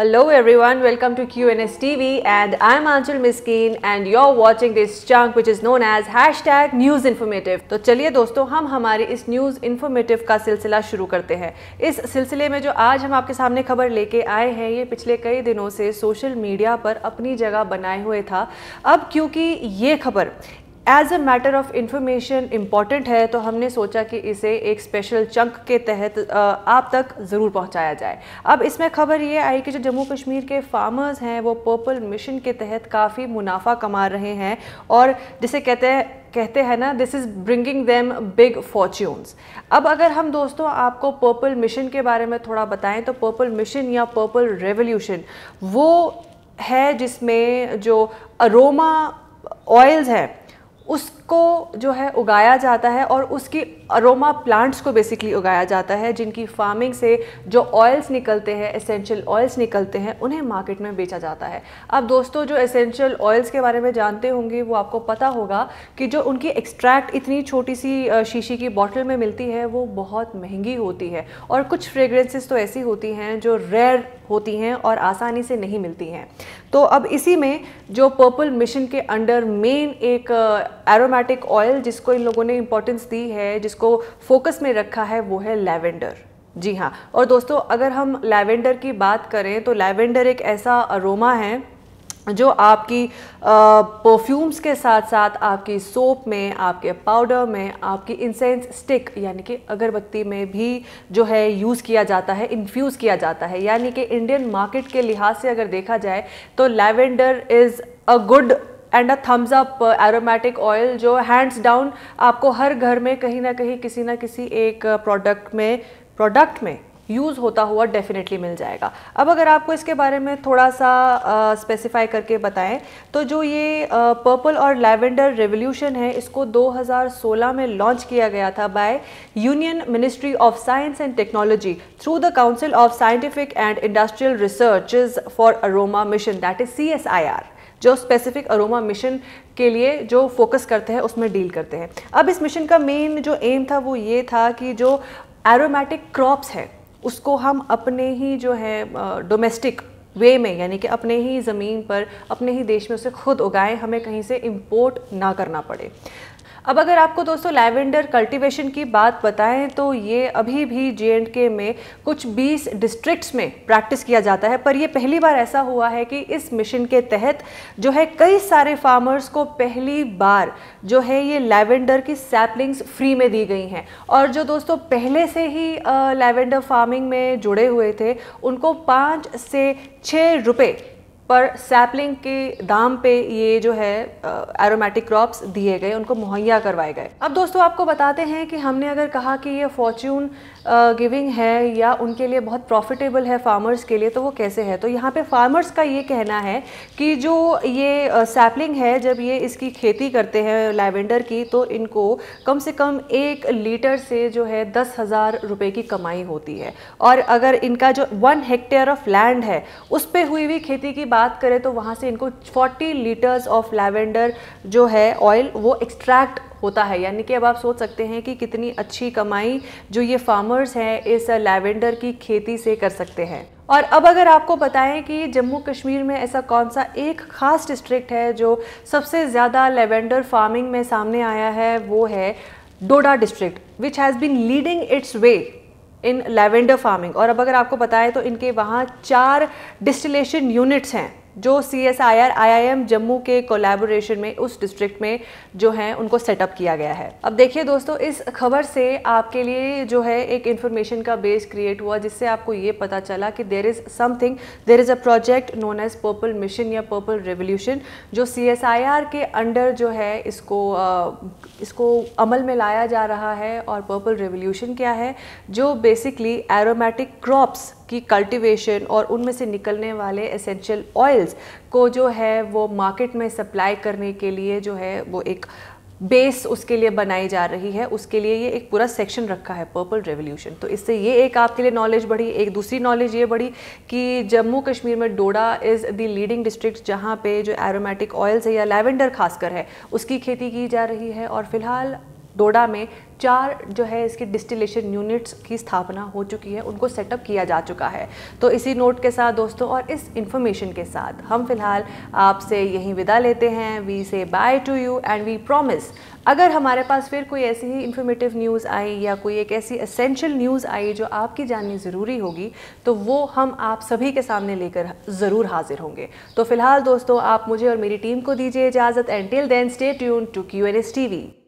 Hello everyone, welcome to QNS TV and I'm Anjul Miskin and you're watching this chunk which is known as hashtag News Informative. तो चलिए दोस्तों हम हमारे इस news informative का सिलसिला शुरू करते हैं इस सिलसिले में जो आज हम आपके सामने खबर लेके आए हैं ये पिछले कई दिनों से सोशल मीडिया पर अपनी जगह बनाए हुए था अब क्योंकि ये खबर as a matter of information important है तो हमने सोचा कि इसे एक स्पेशल चंक के तहत आप तक ज़रूर पहुंचाया जाए अब इसमें खबर ये आई कि जो जम्मू कश्मीर के फार्मर्स हैं वो पर्पल मिशन के तहत काफ़ी मुनाफा कमा रहे हैं और जिसे कहते हैं कहते हैं ना this is bringing them big fortunes अब अगर हम दोस्तों आपको पर्पल मिशन के बारे में थोड़ा बताएं तो पर्पल मिशन या पर्पल रेवोल्यूशन वो है जिसमें जो अरोमा ऑयल्स हैं उसको जो है उगाया जाता है और उसकी अरोमा प्लांट्स को बेसिकली उगाया जाता है जिनकी फार्मिंग से जो ऑयल्स निकलते हैं एसेंशियल ऑयल्स निकलते हैं उन्हें मार्केट में बेचा जाता है अब दोस्तों जो एसेंशियल ऑयल्स के बारे में जानते होंगे वो आपको पता होगा कि जो उनकी एक्सट्रैक्ट इतनी छोटी सी शीशी की बॉटल में मिलती है वो बहुत महंगी होती है और कुछ फ्रेगरेंसेस तो ऐसी होती हैं जो रेयर होती हैं और आसानी से नहीं मिलती हैं तो अब इसी में जो पर्पल मिशन के अंडर मेन एक एरोमेटिक uh, ऑयल जिसको इन लोगों ने इम्पोर्टेंस दी है जिसको फोकस में रखा है वो है लैवेंडर जी हाँ और दोस्तों अगर हम लैवेंडर की बात करें तो लैवेंडर एक ऐसा अरोमा है जो आपकी परफ्यूम्स के साथ साथ आपकी सोप में आपके पाउडर में आपकी इंसेंस स्टिक यानी कि अगरबत्ती में भी जो है यूज़ किया जाता है इन्फ्यूज़ किया जाता है यानी कि इंडियन मार्केट के लिहाज से अगर देखा जाए तो lavender is a good and a thumbs up aromatic oil जो हैंड्स डाउन आपको हर घर में कहीं ना कहीं किसी ना किसी एक प्रोडक्ट में प्रोडक्ट में यूज़ होता हुआ डेफिनेटली मिल जाएगा अब अगर आपको इसके बारे में थोड़ा सा स्पेसिफाई करके बताएं तो जो ये पर्पल और लैवेंडर रेवोल्यूशन है इसको 2016 में लॉन्च किया गया था by union ministry of science and technology through the council of scientific and industrial research for aroma mission that is C जो स्पेसिफिक अरोमा मिशन के लिए जो फोकस करते हैं उसमें डील करते हैं अब इस मिशन का मेन जो एम था वो ये था कि जो एरोमेटिक क्रॉप्स हैं उसको हम अपने ही जो है डोमेस्टिक वे में यानी कि अपने ही ज़मीन पर अपने ही देश में उसे खुद उगाएं हमें कहीं से इम्पोर्ट ना करना पड़े अब अगर आपको दोस्तों लैवेंडर कल्टीवेशन की बात बताएं तो ये अभी भी जे के में कुछ 20 डिस्ट्रिक्ट्स में प्रैक्टिस किया जाता है पर ये पहली बार ऐसा हुआ है कि इस मिशन के तहत जो है कई सारे फार्मर्स को पहली बार जो है ये लैवेंडर की सैपलिंग्स फ्री में दी गई हैं और जो दोस्तों पहले से ही लैवेंडर फार्मिंग में जुड़े हुए थे उनको पाँच से छः रुपये पर सैपलिंग के दाम पे ये जो है एरोमेटिक क्रॉप्स दिए गए उनको मुहैया करवाए गए अब दोस्तों आपको बताते हैं कि हमने अगर कहा कि ये फॉर्च्यून गिविंग uh, है या उनके लिए बहुत प्रॉफिटेबल है फार्मर्स के लिए तो वो कैसे है तो यहाँ पे फार्मर्स का ये कहना है कि जो ये सैपलिंग uh, है जब ये इसकी खेती करते हैं लैवेंडर की तो इनको कम से कम एक लीटर से जो है दस हज़ार रुपये की कमाई होती है और अगर इनका जो वन हेक्टेयर ऑफ लैंड है उस पर हुई हुई खेती की बात करें तो वहाँ से इनको फोर्टी लीटर्स ऑफ लैवेंडर जो है ऑयल वो एक्सट्रैक्ट होता है यानी कि अब आप सोच सकते हैं कि कितनी अच्छी कमाई जो ये फार्मर्स हैं इस लैवेंडर की खेती से कर सकते हैं और अब अगर आपको बताएं कि जम्मू कश्मीर में ऐसा कौन सा एक ख़ास डिस्ट्रिक्ट है जो सबसे ज़्यादा लेवेंडर फार्मिंग में सामने आया है वो है Doda district which has been leading its way in lavender farming और अब अगर आपको बताएं तो इनके वहाँ चार डिस्टिलेशन यूनिट्स हैं जो C S I R I I M Jammu के कोलेबोरेशन में उस डिस्ट्रिक्ट में जो है उनको सेटअप किया गया है अब देखिए दोस्तों इस खबर से आपके लिए जो है एक इन्फॉर्मेशन का बेस क्रिएट हुआ जिससे आपको ये पता चला कि there is something there is a project known as purple mission या पर्पल रेवोल्यूशन जो सी एस आई आर के अंडर जो है इसको इसको अमल में लाया जा रहा है और पर्पल रेवोल्यूशन क्या है जो बेसिकली एरोमेटिक क्रॉप्स की कल्टीवेशन और उनमें से निकलने वाले एसेंशियल ऑयल्स को जो है वो मार्केट में सप्लाई करने के लिए जो है वो एक बेस उसके लिए बनाई जा रही है उसके लिए ये एक पूरा सेक्शन रखा है पर्पल रेवोल्यूशन तो इससे ये एक आपके लिए नॉलेज बढ़ी एक दूसरी नॉलेज ये बढ़ी कि जम्मू कश्मीर में Doda is the leading district जहाँ पे जो एरोमेटिक ऑयल्स है या लैवेंडर खासकर है उसकी खेती की जा रही है और फिलहाल डोडा में चार जो है इसकी डिस्टिलेशन यूनिट्स की स्थापना हो चुकी है उनको सेटअप किया जा चुका है तो इसी नोट के साथ दोस्तों और इस इन्फॉर्मेशन के साथ हम फिलहाल आपसे यहीं विदा लेते हैं we say bye to you and we promise अगर हमारे पास फिर कोई ऐसी ही इन्फॉर्मेटिव न्यूज़ आई या कोई एक ऐसी असेंशियल न्यूज़ आई जो आपकी जाननी ज़रूरी होगी तो वो हम आप सभी के सामने लेकर ज़रूर हाजिर होंगे तो फिलहाल दोस्तों आप मुझे और मेरी टीम को दीजिए इजाज़त and till then stay tuned to Q N S T we